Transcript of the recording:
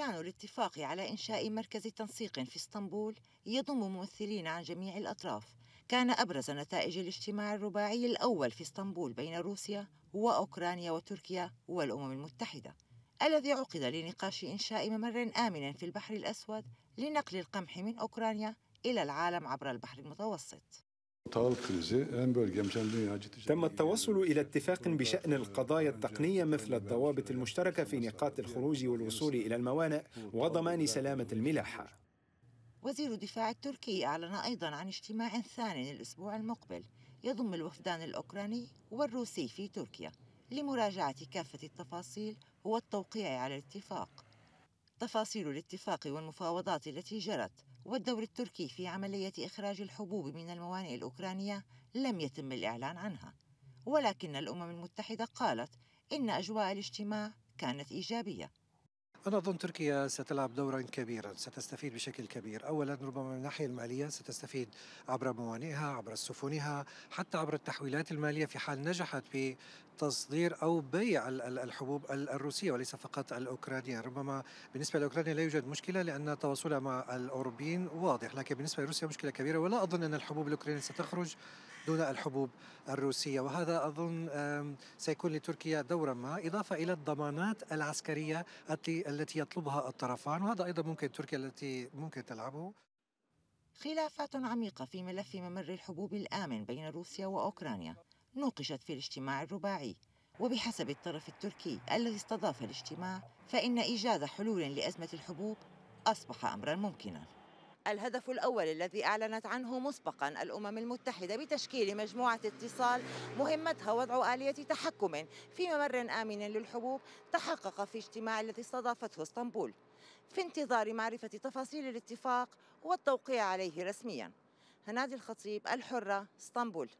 إعلان الاتفاق على إنشاء مركز تنسيق في اسطنبول يضم ممثلين عن جميع الأطراف كان أبرز نتائج الاجتماع الرباعي الأول في اسطنبول بين روسيا وأوكرانيا وتركيا والأمم المتحدة الذي عقد لنقاش إنشاء ممر آمن في البحر الأسود لنقل القمح من أوكرانيا إلى العالم عبر البحر المتوسط تم يعني. التوصل إلى اتفاق بشأن القضايا التقنية مثل الضوابط المشتركة في نقاط الخروج والوصول إلى الموانئ وضمان سلامة الملاحة وزير الدفاع التركي أعلن أيضا عن اجتماع ثان الأسبوع المقبل يضم الوفدان الأوكراني والروسي في تركيا لمراجعة كافة التفاصيل والتوقيع على الاتفاق تفاصيل الاتفاق والمفاوضات التي جرت والدور التركي في عملية إخراج الحبوب من الموانئ الأوكرانية لم يتم الإعلان عنها ولكن الأمم المتحدة قالت إن أجواء الاجتماع كانت إيجابية أنا أظن تركيا ستلعب دورا كبيرا ستستفيد بشكل كبير أولا ربما من الناحية المالية ستستفيد عبر موانئها عبر سفنها حتى عبر التحويلات المالية في حال نجحت بتصدير أو بيع الحبوب الروسية وليس فقط الأوكرانية ربما بالنسبة لأوكرانيا لا يوجد مشكلة لأن تواصلها مع الأوروبيين واضح لكن بالنسبة لروسيا مشكلة كبيرة ولا أظن أن الحبوب الأوكرانية ستخرج دون الحبوب الروسية وهذا أظن سيكون لتركيا دورا ما إضافة إلى الضمانات العسكرية التي يطلبها الطرفان وهذا أيضا ممكن تركيا التي ممكن تلعبه خلافات عميقة في ملف ممر الحبوب الآمن بين روسيا وأوكرانيا نوقشت في الاجتماع الرباعي وبحسب الطرف التركي الذي استضاف الاجتماع فإن إيجاد حلول لأزمة الحبوب أصبح أمرا ممكنا الهدف الأول الذي أعلنت عنه مسبقا الأمم المتحدة بتشكيل مجموعة اتصال مهمتها وضع آلية تحكم في ممر آمن للحبوب تحقق في اجتماع الذي استضافته اسطنبول في انتظار معرفة تفاصيل الاتفاق والتوقيع عليه رسميا هنادي الخطيب الحرة اسطنبول